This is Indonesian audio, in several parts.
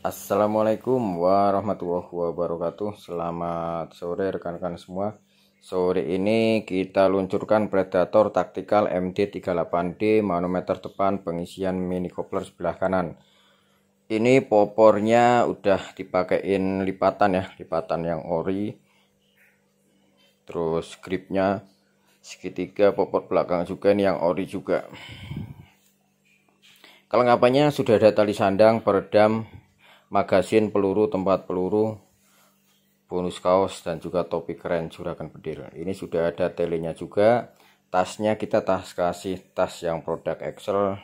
Assalamualaikum warahmatullahi wabarakatuh Selamat sore rekan-rekan semua Sore ini kita luncurkan Predator Taktikal MD38D Manometer depan pengisian mini coupler sebelah kanan Ini popornya udah dipakein lipatan ya Lipatan yang ori Terus gripnya segitiga popor belakang juga ini yang ori juga Kelengkapannya sudah ada tali sandang, peredam, magasin peluru tempat peluru bonus kaos dan juga topi keren juragan bedil ini sudah ada telenya juga tasnya kita tas kasih tas yang produk Excel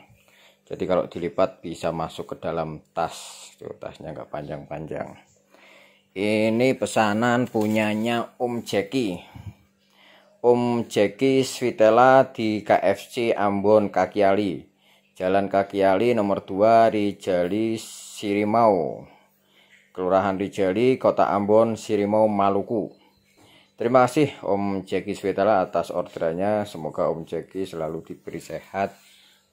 jadi kalau dilipat bisa masuk ke dalam tas tuh tasnya nggak panjang-panjang ini pesanan punyanya Om Jeki Om Jeki Svitela di KFC Ambon Kakiali Jalan Kakiali nomor 2 Rijali Sirimau, Kelurahan Rijali, Kota Ambon, Sirimau, Maluku. Terima kasih Om Jeki Swetala atas orderannya. Semoga Om Jeki selalu diberi sehat,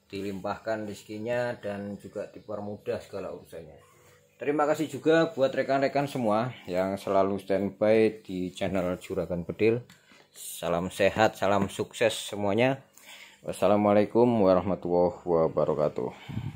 dilimpahkan rezekinya dan juga dipermudah segala urusannya. Terima kasih juga buat rekan-rekan semua yang selalu standby di channel Juragan Bedil. Salam sehat, salam sukses semuanya. Wassalamualaikum warahmatullahi wabarakatuh.